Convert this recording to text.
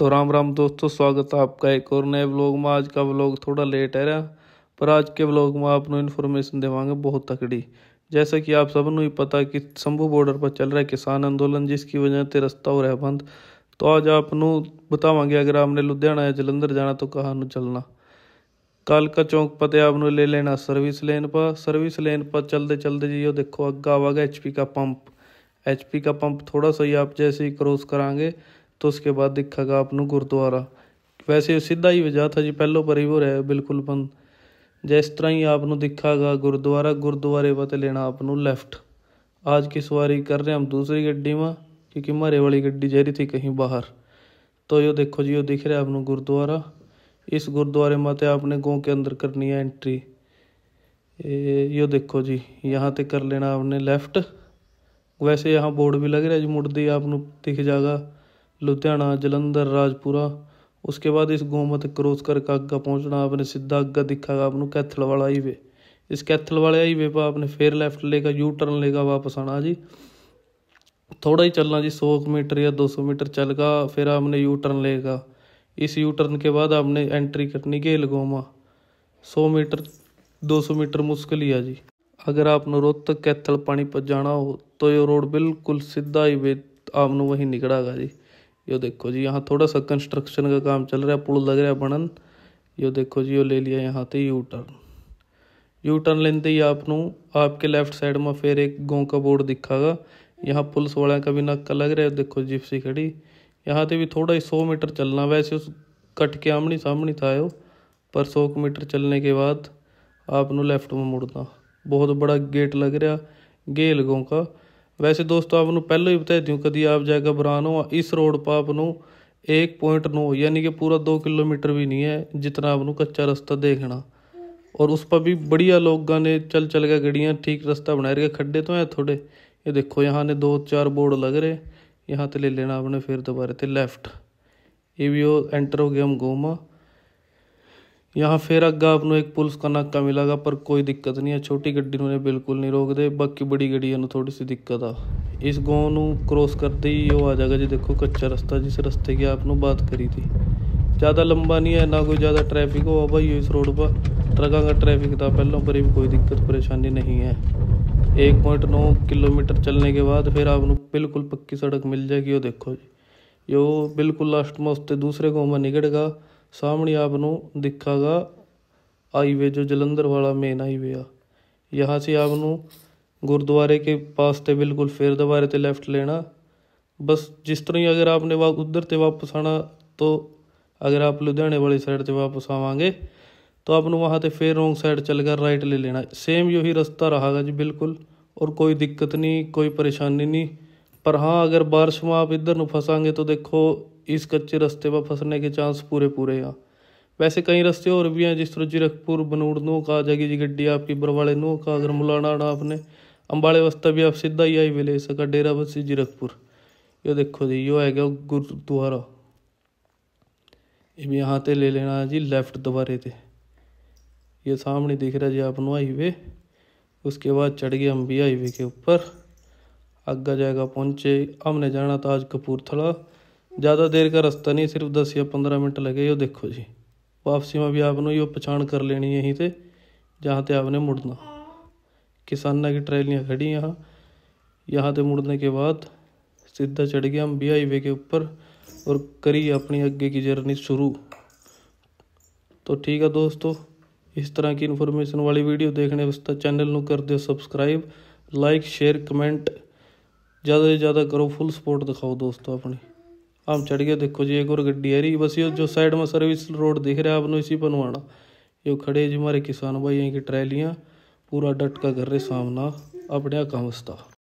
तो राम राम दोस्तों स्वागत है आपका एक और नए ब्लॉग में आज का ब्लॉग थोड़ा लेट है रहा पर आज के ब्लॉग में आपको इन्फॉर्मेशन देवांगे बहुत तकड़ी जैसा कि आप सबनों ही पता कि शंभू बॉर्डर पर चल रहा है किसान आंदोलन जिसकी वजह से रास्ता हो रहा है बंद तो आज आप बतावे अगर आपने लुधियाना या जलंधर जाना तो कहाँ चलना कालका चौक पर आप ले लेना सर्विस लेन पर सर्विस लेन पर चलते चलते जियो देखो अग्गा आवागा एच का पंप एच का पंप थोड़ा सा ही आप जैसे ही क्रॉस कराएंगे ਤੋਂ ਉਸਕੇ ਬਾਅਦ ਦੇਖਾਗਾ ਆਪ ਨੂੰ ਗੁਰਦੁਆਰਾ ਵੈਸੇ ਸਿੱਧਾ ਹੀ ਵਜਾ ਥਾ ਜੀ ਪਹਿਲੋ ਪਰਿਵਰ ਹੈ ਬਿਲਕੁਲ ਬੰਦ ਜਿਸ ਤਰ੍ਹਾਂ ਹੀ ਆਪ ਨੂੰ ਦੇਖਾਗਾ ਗੁਰਦੁਆਰਾ ਗੁਰਦੁਆਰੇ ਬਤ ਲੈਣਾ ਆਪ ਨੂੰ ਲੈਫਟ ਅੱਜ ਕੀ ਸਵਾਰੀ ਕਰ ਰਹੇ ਹਮ ਦੂਸਰੀ ਗੱਡੀ ਮਾ ਕਿਉਂਕਿ ਮਾਰੇ ਵਾਲੀ ਗੱਡੀ ਜਾ ਰਹੀ ਸੀ ਕਹੀਂ ਬਾਹਰ ਤੋ ਇਹ ਦੇਖੋ ਜੀ ਉਹ ਦਿਖ ਰਿਹਾ ਆਪ ਨੂੰ ਗੁਰਦੁਆਰਾ ਇਸ ਗੁਰਦੁਆਰੇ ਮਾਤੇ ਆਪਨੇ ਗੋਂ ਕੇ ਅੰਦਰ ਕਰਨੀ ਹੈ ਐਂਟਰੀ ਇਹ ਇਹ ਦੇਖੋ ਜੀ ਯਹਾਂ ਤੇ ਕਰ ਲੈਣਾ ਆਪਨੇ ਲੈਫਟ ਵੈਸੇ ਯਹਾਂ ਬੋਰਡ ਵੀ ਲੱਗ ਰਿਹਾ ਜੀ ਮੁੜਦੀ ਆਪ ਨੂੰ ਦਿਖ ਜਾਗਾ लुधियाना जलंधर राजपुरा उसके बाद इस गाँव तक क्रॉस करके आगे पहुँचना आपने सीधा आगे दिखेगा आपको कैथल वाला हाईवे इस कैथल वाले हाईवे पर आपने फिर लैफ्ट लेगा यू टर्न लेगा वापस आना जी थोड़ा ही चलना जी सौ मीटर या दो सौ मीटर चलगा फिर आपने यू टर्न लेगा इस यू टर्न के बाद आपने एंट्री करनी गेल गोमा सौ मीटर दो सौ मीटर मुश्किल ही है जी अगर आपने रोहतक कैथल पानी पर जाना हो तो ये रोड बिल्कुल सीधा हाईवे वे आपने वहीं निकलागा जी ये देखो जी यहाँ थोड़ा सा कंस्ट्रक्शन का काम चल रहा है पुल लग रहा है बनन ये देखो जी ये ले लिया यहाँ ते यू टर्न ਯੂ ਟਰਨ ਲੈਂਦੇ ਹੀ ਆਪ ਨੂੰ ਆਪਕੇ ਲੈਫਟ ਸਾਈਡ ਮਾ ਫਿਰ ਇੱਕ ਗੋਂ ਕਾ ਬੋਰਡ ਦਿਖਾਗਾ यहाँ पुलिस वालों का भी नाका लग रहा है देखो जिप्सी खड़ी यहाँ से भी थोड़ा ही सौ मीटर चलना वैसे उस कट के आमनी सामनी था वो पर सौ मीटर चलने के बाद आपनों लेफ्ट में मुड़ना बहुत बड़ा गेट लग रहा गेल गाँव का वैसे दोस्तों आप पहले ही बता दी हूँ कभी आप जाएगा बरानो इस रोड पर आप एक पॉइंट नौ यानी कि पूरा दो किलोमीटर भी नहीं है जितना आपको कच्चा रास्ता देखना और उस पर भी बढ़िया लोगों ने चल चल के गड़ियाँ ठीक रास्ता बना रखे खड्डे तो हैं थोड़े ये देखो यहाँ ने दो चार बोर्ड लग रहे यहाँ तो ले लेना आपने फिर दोबारा तो लेफ्ट ये भी वो एंटर हो गया हम गोमा यहाँ फिर अग्गा आपको एक पुलिस का नाका मिलेगा पर कोई दिक्कत नहीं है छोटी गड्डी ने बिल्कुल नहीं रोकते बाकी बड़ी गड्डिया थोड़ी सी दिक्कत आ इस गाँव न क्रॉस करते ही वो आ जाएगा जी देखो कच्चा रस्ता जिस रस्ते की आपने बात करी थी ज़्यादा लंबा नहीं है ना कोई ज़्यादा ट्रैफिक हो भाई इस रोड पर ट्रकों का ट्रैफिक था पहलों पर भी कोई दिक्कत परेशानी नहीं है एक पॉइंट नौ किलोमीटर चलने के बाद फिर आपको बिल्कुल पक्की सड़क मिल जाएगी वो देखो जी यो बिल्कुल लास्ट में उससे दूसरे गाँव में निकलेगा ਸਾਹਮਣੇ ਆਪ ਨੂੰ ਦਿਖਾਗਾ ਹਾਈਵੇ ਜੋ ਜਲੰਧਰ ਵਾਲਾ ਮੇਨ ਹਾਈਵੇ ਆ ਯਹਾਂ ਸੇ ਆਪ ਨੂੰ ਗੁਰਦੁਆਰੇ ਕੇ ਪਾਸ ਤੇ ਬਿਲਕੁਲ ਫੇਰ ਦੁਬਾਰੇ ਤੇ ਲੈਫਟ ਲੈਣਾ ਬਸ ਜਿਸ ਤਰ੍ਹਾਂ ਹੀ ਅਗਰ ਆਪਨੇ ਵਾ ਉਧਰ ਤੇ ਵਾਪਸ ਆਣਾ ਤੋ ਅਗਰ ਆਪ ਲੁਧਿਆਣੇ ਵਾਲੀ ਸਾਈਡ ਤੇ ਵਾਪਸ ਆਵਾਂਗੇ ਤੋ ਆਪ ਨੂੰ ਵਾਹ ਤੇ ਫੇਰ ਰੋਂਗ ਸਾਈਡ ਚੱਲ ਕੇ ਰਾਈਟ ਲੈ ਲੈਣਾ ਸੇਮ ਯੋਹੀ ਰਸਤਾ ਰਹਾਗਾ ਜੀ ਬਿਲਕੁਲ ਔਰ ਕੋਈ ਦਿੱਕਤ ਨਹੀਂ ਕੋਈ ਪਰੇਸ਼ਾਨੀ ਨਹੀਂ ਪਰ ਹਾਂ ਅਗਰ ਬਾਰਸ਼ ਮਾ ਆਪ ਇਧਰ ਨੂੰ ਫਸਾਂਗੇ ਤੋ ਦੇਖੋ इस कच्चे रस्ते पर फंसने के चांस पूरे पूरे हैं वैसे कई रस्ते और भी हैं जिस तरह जीरकपुर बनूड़ नो का जागी जी गड्डी आपकी बरवाड़े नो का अगर मुलाना आपने अम्बाड़े वस्ता भी आप सीधा ही हाईवे ले सका डेरा बस्सी जीरकपुर यो देखो जी यो है गुरुद्वारा ये भी यहाँ ते ले लेना जी लेफ्ट दोबारे ते ये सामने दिख रहा जी आपको हाईवे उसके बाद चढ़ गए हम भी हाईवे के ऊपर आगे जाएगा पहुँचे हमने जाना था आज कपूरथला ज़्यादा देर का रास्ता नहीं सिर्फ दस या पंद्रह मिनट लगे यो देखो जी वापसी में भी आपने यो पहचान कर लेनी यहीं से जहाँ तो आपने मुड़ना किसाना की ट्रेलियाँ खड़ी यहाँ यहाँ से मुड़ने के बाद सीधा चढ़ गया हम बी हाईवे के ऊपर और करी अपनी आगे की जर्नी शुरू तो ठीक है दोस्तों इस तरह की इन्फॉर्मेशन वाली वीडियो देखने वास्ते चैनल को कर दो सब्सक्राइब लाइक शेयर कमेंट ज़्यादा से ज़्यादा करो फुल सपोर्ट दिखाओ दोस्तों अपनी ਆਮ ਚੜ ਗਿਆ ਦੇਖੋ ਜੀ ਇੱਕ ਹੋਰ ਗੱਡੀ ਆ ਰਹੀ ਬਸ ਇਹ ਜੋ ਸਾਈਡ ਮਾ ਸਰਵਿਸ ਰੋਡ ਦਿਖ ਰਿਹਾ ਆਪ ਨੂੰ ਇਸੇ ਬਣਵਾਣਾ ਇਹ ਖੜੇ ਜੀ ਮਾਰੇ ਕਿਸਾਨ ਭਾਈਆਂ ਕੀ ਟਰੈਲੀਆਂ ਪੂਰਾ ਡਟਕਾ ਕਰ ਰਹੇ ਸਾਹਮਣਾ ਆਪਣੇ ਕੰਮ ਸਤਾ